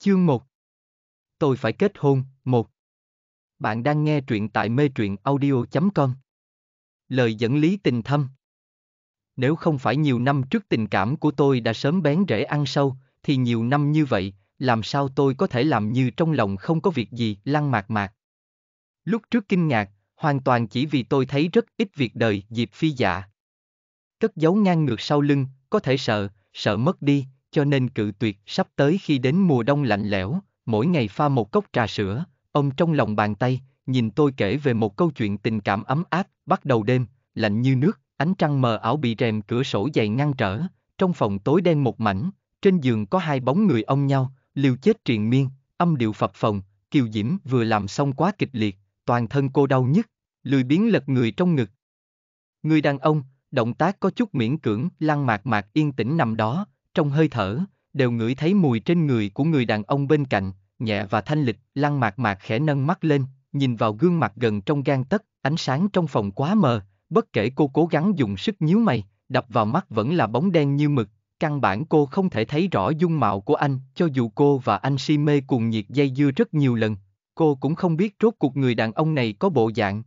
Chương 1 Tôi phải kết hôn, 1 Bạn đang nghe truyện tại mê truyện audio.com Lời dẫn lý tình thâm Nếu không phải nhiều năm trước tình cảm của tôi đã sớm bén rễ ăn sâu, thì nhiều năm như vậy, làm sao tôi có thể làm như trong lòng không có việc gì lăn mạc mạc. Lúc trước kinh ngạc, hoàn toàn chỉ vì tôi thấy rất ít việc đời dịp phi dạ. Cất giấu ngang ngược sau lưng, có thể sợ, sợ mất đi, cho nên cự tuyệt sắp tới khi đến mùa đông lạnh lẽo, mỗi ngày pha một cốc trà sữa, ông trong lòng bàn tay, nhìn tôi kể về một câu chuyện tình cảm ấm áp, bắt đầu đêm, lạnh như nước, ánh trăng mờ ảo bị rèm cửa sổ dày ngăn trở, trong phòng tối đen một mảnh, trên giường có hai bóng người ông nhau, liều chết triền miên, âm điệu phập phồng, Kiều Diễm vừa làm xong quá kịch liệt, toàn thân cô đau nhức, lười biến lật người trong ngực. Người đàn ông, động tác có chút miễn cưỡng, lăn mạc mạc yên tĩnh nằm đó, trong hơi thở, đều ngửi thấy mùi trên người của người đàn ông bên cạnh, nhẹ và thanh lịch, lăng mạc mạc khẽ nâng mắt lên, nhìn vào gương mặt gần trong gan tất ánh sáng trong phòng quá mờ, bất kể cô cố gắng dùng sức nhíu mày, đập vào mắt vẫn là bóng đen như mực, căn bản cô không thể thấy rõ dung mạo của anh, cho dù cô và anh si mê cuồng nhiệt dây dưa rất nhiều lần, cô cũng không biết rốt cuộc người đàn ông này có bộ dạng.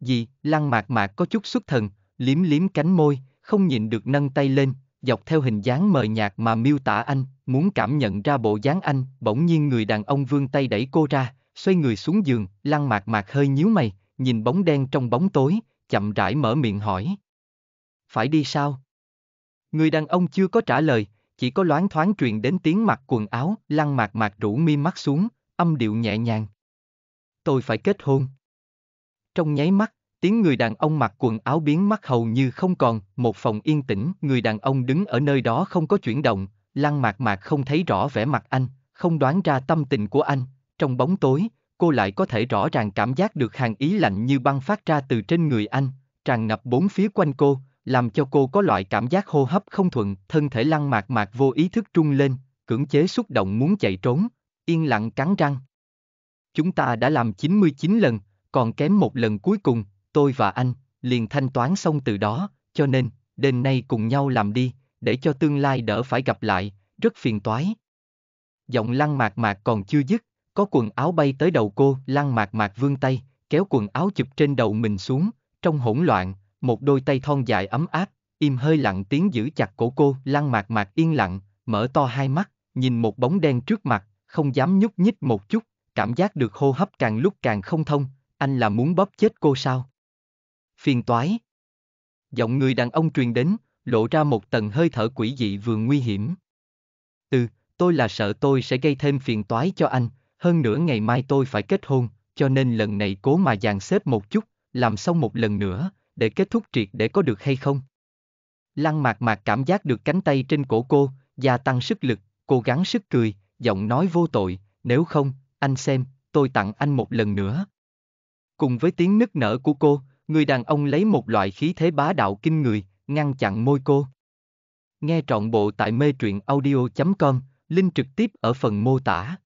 Gì, lăng mạc mạc có chút xuất thần, liếm liếm cánh môi, không nhịn được nâng tay lên, dọc theo hình dáng mờ nhạt mà miêu tả anh, muốn cảm nhận ra bộ dáng anh, bỗng nhiên người đàn ông vươn tay đẩy cô ra, xoay người xuống giường, lăn mạc mạc hơi nhíu mày, nhìn bóng đen trong bóng tối, chậm rãi mở miệng hỏi. Phải đi sao? Người đàn ông chưa có trả lời, chỉ có loáng thoáng truyền đến tiếng mặc quần áo, lăn mạc mạc rũ mi mắt xuống, âm điệu nhẹ nhàng. Tôi phải kết hôn. Trong nháy mắt, Tiếng người đàn ông mặc quần áo biến mất hầu như không còn, một phòng yên tĩnh, người đàn ông đứng ở nơi đó không có chuyển động, lăng mạc mạc không thấy rõ vẻ mặt anh, không đoán ra tâm tình của anh, trong bóng tối, cô lại có thể rõ ràng cảm giác được hàng ý lạnh như băng phát ra từ trên người anh, tràn ngập bốn phía quanh cô, làm cho cô có loại cảm giác hô hấp không thuận, thân thể lăng mạc mạc vô ý thức trung lên, cưỡng chế xúc động muốn chạy trốn, yên lặng cắn răng. Chúng ta đã làm 99 lần, còn kém một lần cuối cùng, tôi và anh, liền thanh toán xong từ đó, cho nên, đêm nay cùng nhau làm đi, để cho tương lai đỡ phải gặp lại, rất phiền toái. Giọng lăng mạc mạc còn chưa dứt, có quần áo bay tới đầu cô, lăng mạc mạc vương tay, kéo quần áo chụp trên đầu mình xuống, trong hỗn loạn, một đôi tay thon dài ấm áp, im hơi lặng tiếng giữ chặt cổ cô, lăng mạc mạc yên lặng, mở to hai mắt, nhìn một bóng đen trước mặt, không dám nhúc nhích một chút, cảm giác được hô hấp càng lúc càng không thông, anh là muốn bóp chết cô sao? phiền toái. Giọng người đàn ông truyền đến, lộ ra một tầng hơi thở quỷ dị vừa nguy hiểm. Ừ, tôi là sợ tôi sẽ gây thêm phiền toái cho anh, hơn nữa ngày mai tôi phải kết hôn, cho nên lần này cố mà dàn xếp một chút, làm xong một lần nữa, để kết thúc triệt để có được hay không. Lăng mạc mạc cảm giác được cánh tay trên cổ cô, gia tăng sức lực, cố gắng sức cười, giọng nói vô tội, nếu không, anh xem, tôi tặng anh một lần nữa. Cùng với tiếng nức nở của cô, người đàn ông lấy một loại khí thế bá đạo kinh người, ngăn chặn môi cô. Nghe trọn bộ tại mê truyện audio.com, link trực tiếp ở phần mô tả.